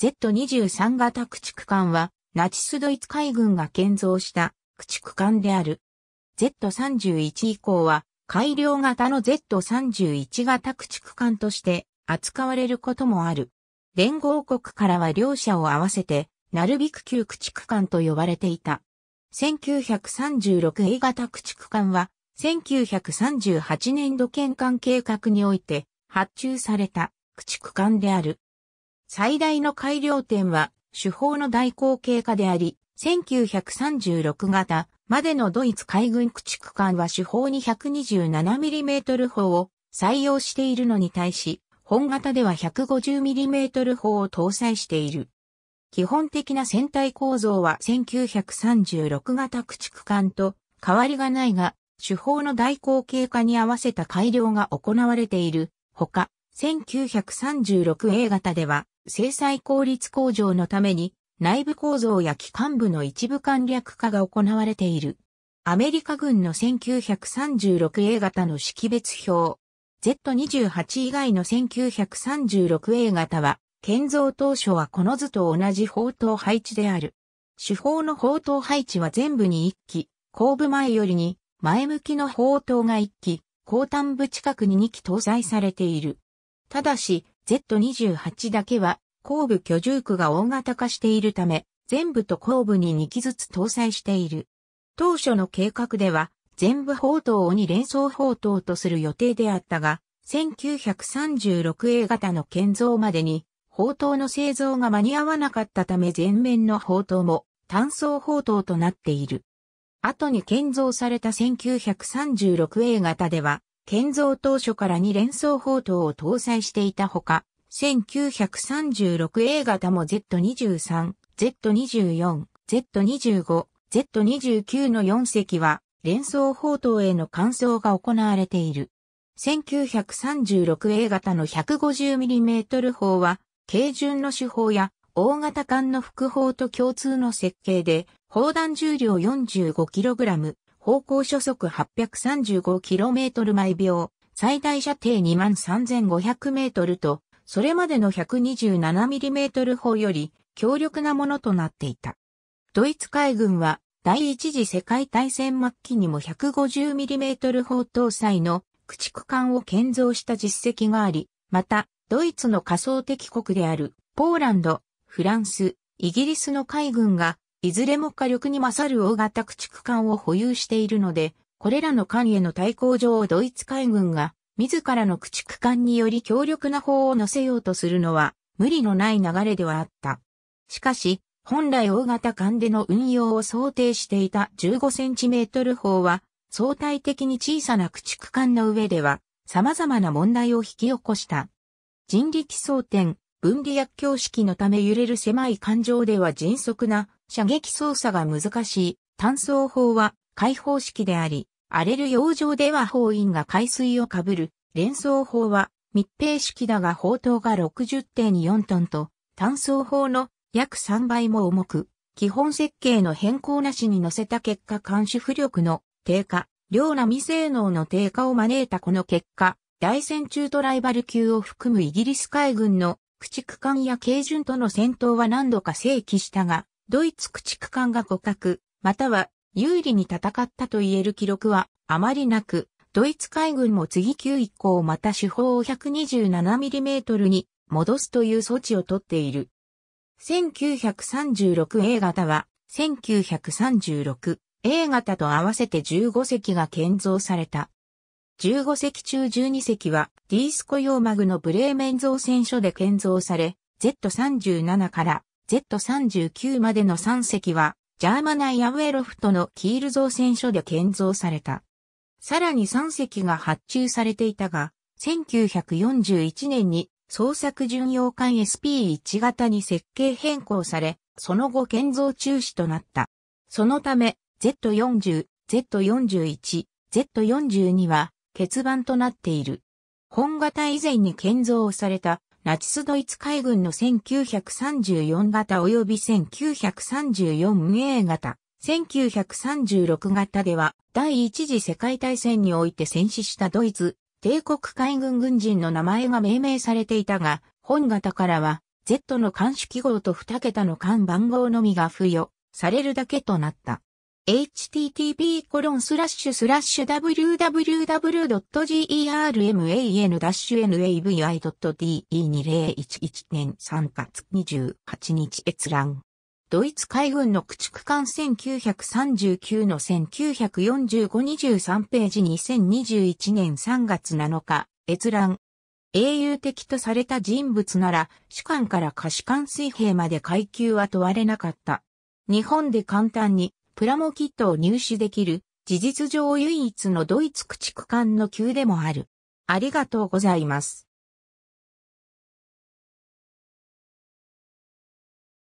Z23 型駆逐艦は、ナチスドイツ海軍が建造した駆逐艦である。Z31 以降は、改良型の Z31 型駆逐艦として扱われることもある。連合国からは両者を合わせて、ナルビク級駆逐艦と呼ばれていた。1936A 型駆逐艦は、1938年度建艦計画において発注された駆逐艦である。最大の改良点は、手法の代行経過であり、1936型までのドイツ海軍駆逐艦は手法に 127mm 砲を採用しているのに対し、本型では 150mm 砲を搭載している。基本的な船体構造は1936型駆逐艦と変わりがないが、手法の代行経過に合わせた改良が行われている。ほか、1936A 型では制裁効率向上のために内部構造や機関部の一部簡略化が行われている。アメリカ軍の 1936A 型の識別表 Z28 以外の 1936A 型は建造当初はこの図と同じ砲塔配置である。手法の砲塔配置は全部に1機、後部前よりに前向きの砲塔が1機、後端部近くに2機搭載されている。ただし、Z28 だけは、後部居住区が大型化しているため、全部と後部に2機ずつ搭載している。当初の計画では、全部砲塔を2連装砲塔とする予定であったが、1936A 型の建造までに、砲塔の製造が間に合わなかったため全面の砲塔も単装砲塔となっている。後に建造された 1936A 型では、建造当初から2連装砲塔を搭載していたほか、1936 A 型も Z23、Z24、Z25、Z29 の4隻は連装砲塔への換装が行われている。1936 A 型の 150mm 砲は、軽巡の手法や大型艦の副砲と共通の設計で、砲弾重量 45kg、方向初速 835km 毎秒、最大射程 23500m と、それまでの 127mm 砲より強力なものとなっていた。ドイツ海軍は第一次世界大戦末期にも 150mm 砲搭載の駆逐艦を建造した実績があり、また、ドイツの仮想敵国であるポーランド、フランス、イギリスの海軍がいずれも火力に勝る大型駆逐艦を保有しているので、これらの艦への対抗上をドイツ海軍が、自らの駆逐艦により強力な砲を乗せようとするのは、無理のない流れではあった。しかし、本来大型艦での運用を想定していた15センチメートル砲は、相対的に小さな駆逐艦の上では、様々な問題を引き起こした。人力装填、分離薬教式のため揺れる狭い艦上では迅速な射撃操作が難しい単装砲は開放式であり、荒れる洋上では砲員が海水をかぶる連装砲は密閉式だが砲塔が60.4トンと単装砲の約3倍も重く、基本設計の変更なしに乗せた結果監視浮力の低下、量並み性能の低下を招いたこの結果、大戦中トライバル級を含むイギリス海軍の駆逐艦や軽巡との戦闘は何度か正規したが、ドイツ駆逐艦が互角、または有利に戦ったと言える記録はあまりなく、ドイツ海軍も次級以降また手法を 127mm に戻すという措置をとっている。1936A 型は 1936A 型と合わせて15隻が建造された。15隻中12隻はディースコ用マグのブレーメン造船所で建造され、Z37 から Z39 までの3隻は、ジャーマナイアウェロフトのキール造船所で建造された。さらに3隻が発注されていたが、1941年に創作巡洋艦 SP1 型に設計変更され、その後建造中止となった。そのため、Z40、Z41、Z42 は欠番となっている。本型以前に建造されたナチスドイツ海軍の1934型及び1934 A 型、1936型では、第一次世界大戦において戦死したドイツ、帝国海軍軍人の名前が命名されていたが、本型からは、Z の監視記号と2桁の艦番号のみが付与されるだけとなった。http://www.german-navi.de2011 年3月28日閲覧。ドイツ海軍の駆逐艦1939の1945-23ページ2021年3月7日、閲覧。英雄的とされた人物なら、主官から可士官水兵まで階級は問われなかった。日本で簡単にプラモキットを入手できる、事実上唯一のドイツ駆逐艦の級でもある。ありがとうございます。